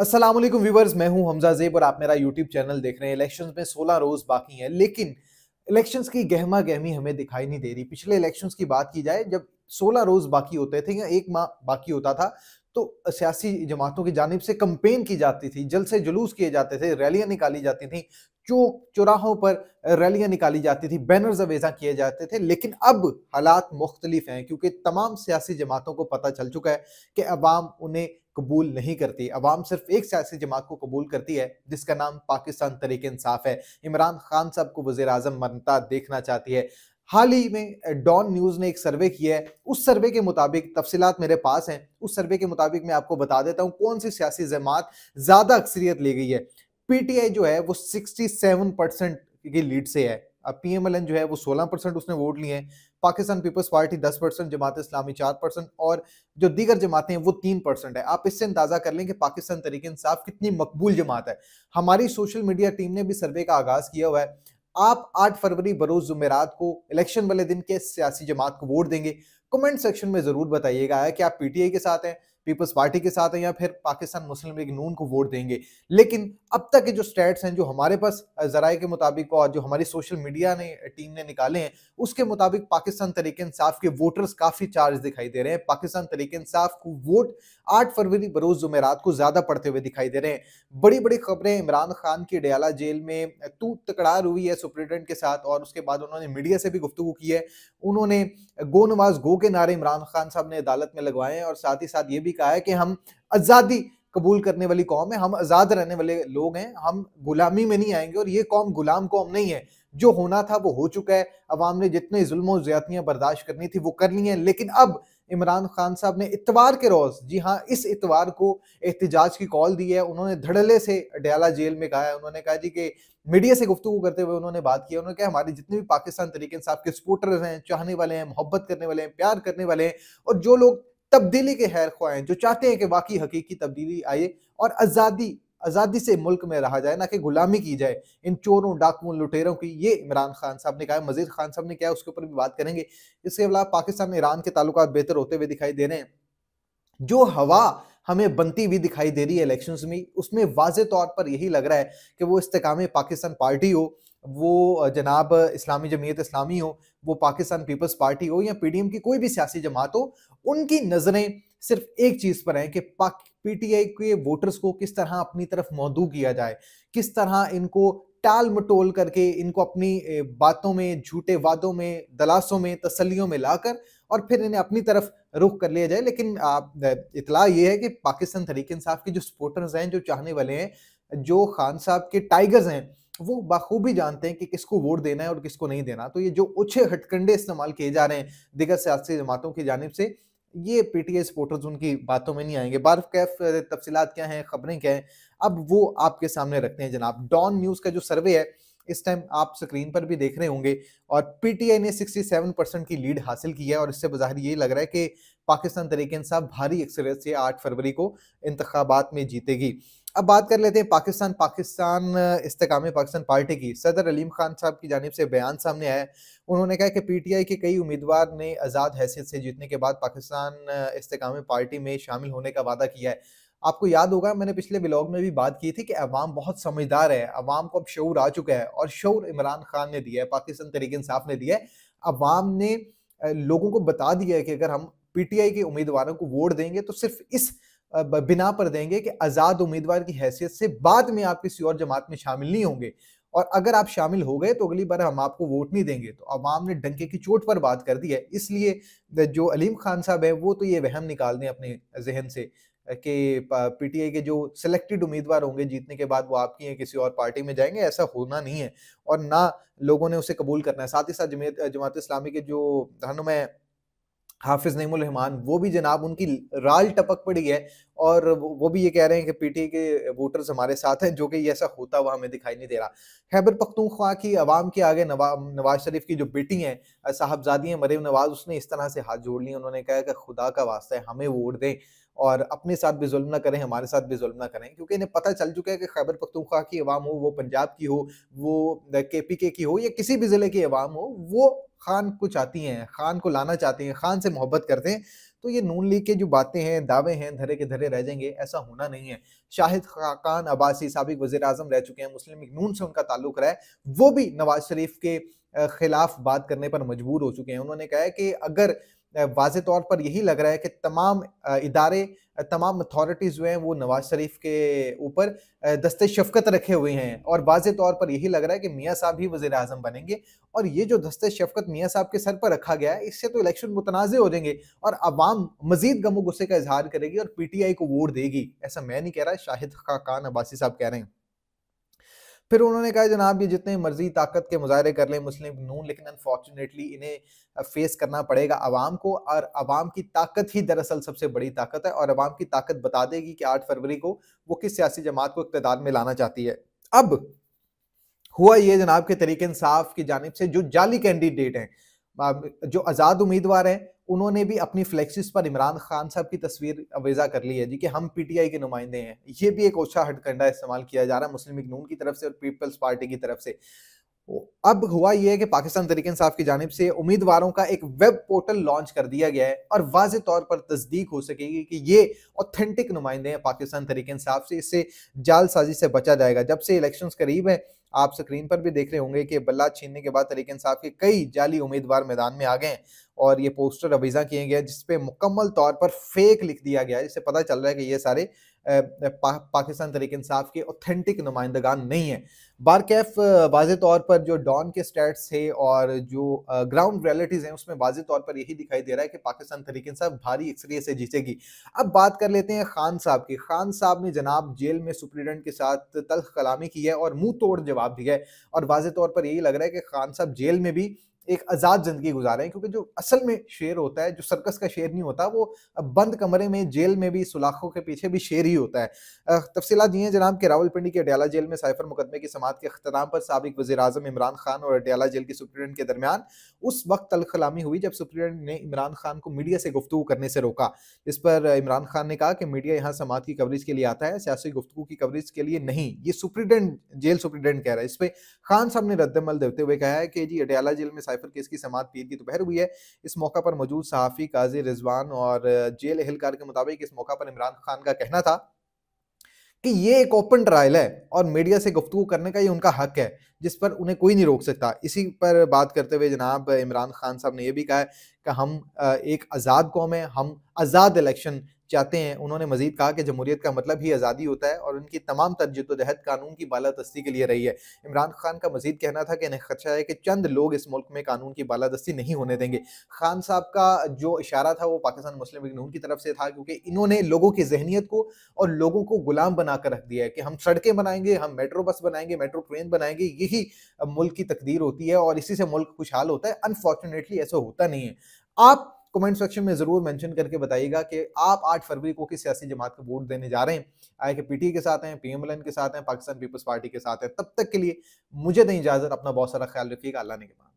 Aslam viewers मैं हूं हमजा जेब और आप मेरा यूट्यूब चैनल देख रहे हैं इलेक्शन में 16 रोज बाकी हैं लेकिन इलेक्शंस की गहमा गहमी हमें दिखाई नहीं दे रही पिछले इलेक्शंस की बात की जाए जब 16 रोज बाकी होते थे या एक माह बाकी होता था तो सियासी जमातों की जानब से कंपेन की जाती थी जल से जुलूस किए जाते थे रैलियाँ निकाली जाती थी चौक चौराहों पर रैलियाँ निकाली जाती थी बैनर्स अवेजा किए जाते थे लेकिन अब हालात मुख्तलिफ हैं क्योंकि तमाम सियासी जमातों को पता चल चुका है कि अवाम उन्हें कबूल नहीं करती अवाम सिर्फ एक सियासी जमात को कबूल करती है जिसका नाम पाकिस्तान तरीके इंसाफ है इमरान खान साहब को वजे अजम मनता देखना चाहती है हाल ही में डॉन न्यूज़ ने एक सर्वे किया है उस सर्वे के मुताबिक तफसीत मेरे पास हैं उस सर्वे के मुताबिक मैं आपको बता देता हूँ कौन सी सियासी जमात ज़्यादा अक्सरियत ले गई है पीटीआई जो है वो 67 परसेंट की लीड से है अब पीएमएलएन जो है वो 16 परसेंट उसने वोट लिए हैं पाकिस्तान पीपल्स पार्टी दस परसेंट जमात इस्लामी चार परसेंट और जो दीगर जमातें हैं वो तीन परसेंट है आप इससे अंदाजा कर लें कि पाकिस्तान तरीके इंसाफ कितनी मकबूल जमात है हमारी सोशल मीडिया टीम ने भी सर्वे का आगाज किया हुआ है आप 8 फरवरी बरोज जुमेरात को इलेक्शन वाले दिन के सियासी जमात को वोट देंगे कमेंट सेक्शन में ज़रूर बताइएगा कि आप पीटीआई के साथ हैं पीपल्स पार्टी के साथ है या फिर पाकिस्तान मुस्लिम लीग नून को वोट देंगे लेकिन अब तक के जो स्टैट्स हैं जो हमारे पास जराए के मुताबिक और जो हमारी सोशल मीडिया ने टीम ने निकाले हैं उसके मुताबिक पाकिस्तान तरीके इंसाफ के वोटर्स काफ़ी चार्ज दिखाई दे रहे हैं पाकिस्तान तरीके इंसाफ को वोट आठ फरवरी बरोज़ जुमेरात को ज़्यादा पड़ते हुए दिखाई दे रहे हैं बड़ी बड़ी खबरें इमरान खान की डयाला जेल में तू तकड़ार हुई है सुप्रिंटेंडेंट के साथ और उसके बाद उन्होंने मीडिया से भी गुफ्तु की है उन्होंने गो नमाज गो के नारे इमरान खान साहब ने अदालत में लगवाए हैं और साथ ही साथ ये भी भी कहा है कि हम आज़ादी कबूल करने वाली कौम है हम आज़ाद रहने वाले लोग हैं हम गुलामी में नहीं आएंगे और ये कौम गुलाम कौम नहीं है जो होना था वो हो चुका है अवाम ने जितने जुल्म ज्यादतियाँ बर्दाश्त करनी थी वो कर ली हैं लेकिन अब इमरान खान साहब ने इतवार के रोज़ जी हाँ इस इतवार को एहतजाज की कॉल दी है उन्होंने धड़ले से अडयाला जेल में कहा है उन्होंने कहा जी कि मीडिया से गुफ्तु करते हुए उन्होंने बात की उन्होंने कहा हमारे जितने भी पाकिस्तान तरीके साहब के सपोर्टर्स हैं चाहने वाले हैं मोहब्बत करने वाले हैं प्यार करने वाले हैं और जो लोग तब्दीली के हैर ख्वाह हैं जो चाहते हैं कि वाकई हकीकी तब्दीली आए और आज़ादी आज़ादी से मुल्क में रहा जाए ना कि गुलामी की जाए इन चोरों डाकुओं लुटेरों की ये इमरान खान साहब ने कहा मजीद खान साहब ने क्या उसके ऊपर भी बात करेंगे इसके अलावा पाकिस्तान में ईरान के ताल्लुक बेहतर होते हुए दिखाई दे रहे हैं जो हवा हमें बनती हुई दिखाई दे रही है इलेक्शंस में उसमें वाज तौर पर यही लग रहा है कि वो इस्तेकाम पाकिस्तान पार्टी हो वो जनाब इस्लामी जमीयत इस्लामी हो वो पाकिस्तान पीपल्स पार्टी हो या पीडीएम की कोई भी सियासी जमात हो उनकी नज़रें सिर्फ एक चीज़ पर हैं कि पीटीआई के वोटर्स को किस तरह अपनी तरफ मौदू किया जाए किस तरह इनको टाल मटोल करके इनको अपनी बातों में झूठे वादों में दलासों में तसलियों में लाकर और फिर इन्हें अपनी तरफ रुख कर लिया जाए लेकिन आप इतला ये है कि पाकिस्तान तरीके इंसाफ के जो सपोर्टर्स हैं जो चाहने वाले हैं जो खान साहब के टाइगर्स हैं वो बाखूबी जानते हैं कि किसको वोट देना है और किसको नहीं देना तो ये जो उछे हटकंडे इस्तेमाल किए जा रहे हैं दिग्गर सियासी जमातों की जानब से ये पीटीए सपोर्टर्स उनकी बातों में नहीं आएंगे बारफ कैफ तफसीत क्या हैं खबरें क्या हैं अब वो आपके सामने रखते हैं जनाब डॉन न्यूज़ का जो सर्वे है इस टाइम आप स्क्रीन पर भी देख रहे होंगे और पीटीआई ने 67 परसेंट की लीड हासिल की है और इससे बाहर ये लग रहा है कि पाकिस्तान तरीके इंसाफ भारी अक्सरियत से 8 फरवरी को इंतबात में जीतेगी अब बात कर लेते हैं पाकिस्तान पाकिस्तान इस्तकाम पाकिस्तान पार्टी की सदर अलीम खान साहब की जानब से बयान सामने आया उन्होंने कहा कि पीटीआई के कई उम्मीदवार ने आज़ाद हैसियत से जीतने के बाद पाकिस्तान इस्तकाम पार्टी में शामिल होने का वादा किया है आपको याद होगा मैंने पिछले ब्लॉग में भी बात की थी कि अवाम बहुत समझदार है अवाम को अब शौर आ चुका है और शौर इमरान खान ने दिया है पाकिस्तान तरीके इंसाफ ने दिया है अवाम ने लोगों को बता दिया है कि अगर हम पीटीआई के उम्मीदवारों को वोट देंगे तो सिर्फ इस बिना पर देंगे कि आज़ाद उम्मीदवार की हैसियत से बाद में आप किसी और जमात में शामिल नहीं होंगे और अगर आप शामिल हो गए तो अगली बार हम आपको वोट नहीं देंगे तो अवाम ने डंके की चोट पर बात कर दी है इसलिए जो अलीम खान साहब है वो तो ये वहम निकाल दें अपने जहन से कि पीटीआई के जो सिलेक्टेड उम्मीदवार होंगे जीतने के बाद वो आपकी हैं किसी और पार्टी में जाएंगे ऐसा होना नहीं है और ना लोगों ने उसे कबूल करना है साथ ही साथ जमात इस्लामी के जो रहनुमा हाफिज नईमान रहमान वो भी जनाब उनकी राल टपक पड़ी है और वो भी ये कह रहे हैं कि पीटी के वोटर्स हमारे साथ हैं जो कि ऐसा होता हुआ हमें दिखाई नहीं दे रहा हैबर पख्तूनख्वा की आवाम के आगे नवा, नवाज शरीफ की जो बेटी हैं साहबजादी हैं मरीम नवाज उसने इस तरह से हाथ जोड़ लिया उन्होंने कहा कि खुदा का वास्ता है हमें वोट दें और अपने साथ भी जुल्म ना करें हमारे साथ भी जुल्म ना करें क्योंकि इन्हें पता चल चुका है कि खैबर पख्तूखा की अवाम हो वो पंजाब की हो वो के पी के की हो या किसी भी ज़िले की अवाम हो वो खान को चाहती हैं खान को लाना चाहती हैं खान से मोहब्बत करते हैं तो ये नून लीग के जो बातें हैं दावे हैं धरे के धरे रह जाएंगे ऐसा होना नहीं है शाहिद खाकान अबासी सबक वजी अजम रह चुके हैं मुस्लिम नून से उनका ताल्लुक रहा है वो भी नवाज शरीफ के खिलाफ बात करने पर मजबूर हो चुके हैं उन्होंने कहा है कि अगर वाज तौर पर यही लग रहा है कि तमाम इदारे तमाम अथॉरिटीज़ जो हैं वो नवाज शरीफ के ऊपर दस्त शफकत रखे हुए हैं और वाज तौर पर यही लग रहा है कि मियाँ साहब ही वज़ी अजम बनेंगे और ये जो दस्त शफकत मियाँ साहब के सर पर रखा गया है इससे तो इलेक्शन मुतनाज़ हो जाएंगे और आवाम मजीद गमो गुस्से का इजहार करेगी और पी टी आई को वोट देगी ऐसा मैं नहीं कह रहा शाहिद खा खान अब्बासी साहब कह रहे हैं फिर उन्होंने कहा जनाब ये जितने मर्जी ताकत के मुजाहरे कर लें मुस्लिम नून लेकिन अनफॉर्चुनेटली इन्हें फेस करना पड़ेगा आवाम को और आवाम की ताकत ही दरअसल सबसे बड़ी ताकत है और आवाम की ताकत बता देगी कि आठ फरवरी को वो किस सियासी जमात को इकतदार में लाना चाहती है अब हुआ ये जनाब के तरीके इंसाफ की जानब से जो जाली कैंडिडेट हैं जो आज़ाद उम्मीदवार हैं उन्होंने भी अपनी फ्लेक्सिस पर इमरान खान साहब की तस्वीर अवेजा कर ली है जी कि हम पीटीआई के नुमाइंदे हैं ये भी एक ओछा हटकंडा इस्तेमाल किया जा रहा है मुस्लिम इग्नून की तरफ से और पीपल्स पार्टी की तरफ से अब हुआ यह है कि पाकिस्तान तरीके इंसाफ की जानब से उम्मीदवारों का एक वेब पोर्टल लॉन्च कर दिया गया है और वाज तौर पर तस्दीक हो सकेगी कि ये ऑथेंटिक नुमाइंदे हैं पाकिस्तान तरीके इंसाफ से इससे जालसाजी से बचा जाएगा जब से इलेक्शन करीब है आप स्क्रीन पर भी देख रहे होंगे कि बल्ला छीनने के बाद तरीके इंसाफ के कई जाली उम्मीदवार मैदान में आ गए और ये पोस्टर अवीजा किए गए जिसपे मुकम्मल तौर पर फेक लिख दिया गया है जिससे पता चल रहा है कि ये सारे पाकिस्तान तरीक इंसाफ के ऑथेंटिक नुमाइंदगान नहीं है बार कैफ वाज तौर पर जो डॉन के स्टैट्स है और जो ग्राउंड रियलिटीज़ हैं उसमें वाज तौर पर यही दिखाई दे रहा है कि पाकिस्तान तरीक इंसाफ भारी अक्सरिय से जीतेगी अब बात कर लेते हैं खान साहब की खान साहब ने जनाब जेल में सुप्रीडेंट के साथ तलख कलामी की है और मुंह तोड़ जवाब दिया है और वाज तौर पर यही लग रहा है कि खान साहब जेल में भी एक आज़ाद ज़िंदगी हैं क्योंकि जो असल में शेर होता है जो सर्कस का शेर नहीं होता वो बंद कमरे में जेल में भी सुलाखों के पीछे भी शेर ही होता है तफसीला दी हैं जनाब के रावलपिंडी के अडयाला जेल में साइफर मुकदमे की समात के अख्ताम पर सबक वजी अजम इमरान खान और अडयाला जेल के सुप्रीडेंट के दरमियान उस वक्त तलखलामी हुई जब सुप्रीडेंट ने इमरान खान को मीडिया से गुफ्तु करने से रोका इस पर इमरान खान ने कहा कि मीडिया यहाँ समात की कवरेज के लिए आता है सियासी गुफ्तु की कवरेज के लिए नहीं ये सुप्रीडेंट जेल सुप्रीडेंट कह रहा है इस पर खान साहब ने रद्दमल देते हुए कहा है कि जी अडयाला जेल में साइफर केस की समात पीर की दोपहर हुई है इस मौका पर मौजूद सहाफ़ी काजी रिजवान और जेल एहलकार के मुताबिक इस मौका पर इमरान खान का कहना था कि ये एक ओपन ट्रायल है और मीडिया से गुफ्तु करने का ये उनका हक है जिस पर उन्हें कोई नहीं रोक सकता इसी पर बात करते हुए जनाब इमरान खान साहब ने ये भी कहा है कि हम एक आज़ाद कौम है हम आज़ाद इलेक्शन चाहते हैं उन्होंने मजीद कहा कि जमहूरीत का मतलब ही आज़ादी होता है और उनकी तमाम तरजदहद कानून की बालादस्ती के लिए रही है इमरान खान का मजीद कहना था कि इन्हें खदशा है कि चंद लोग इस मुल्क में कानून की बालादस्ती नहीं होने देंगे खान साहब का जो इशारा था वो पाकिस्तान मुस्लिम लीग नून की तरफ से था क्योंकि इन्होंने लोगों की जहनीत को और लोगों को गुलाम बनाकर रख दिया है कि हम सड़कें बनाएंगे हम मेट्रो बस बनाएंगे मेट्रो ट्रेन बनाएंगे यही मुल्क की तकदीर होती है और इसी से मुल्क खुशहाल होता है अनफॉर्चुनेटली ऐसा होता नहीं है आप कमेंट सेक्शन में ज़रूर मेंशन करके बताइएगा कि आप 8 फरवरी को किस सियासी जमात को वोट देने जा रहे हैं आए के पीटी के साथ हैं पीएमएलएन के साथ हैं पाकिस्तान पीपल्स पार्टी के साथ हैं तब तक के लिए मुझे नहीं इजाज़त अपना बहुत सारा ख्याल रखिएगा अल्लाह ने के बाद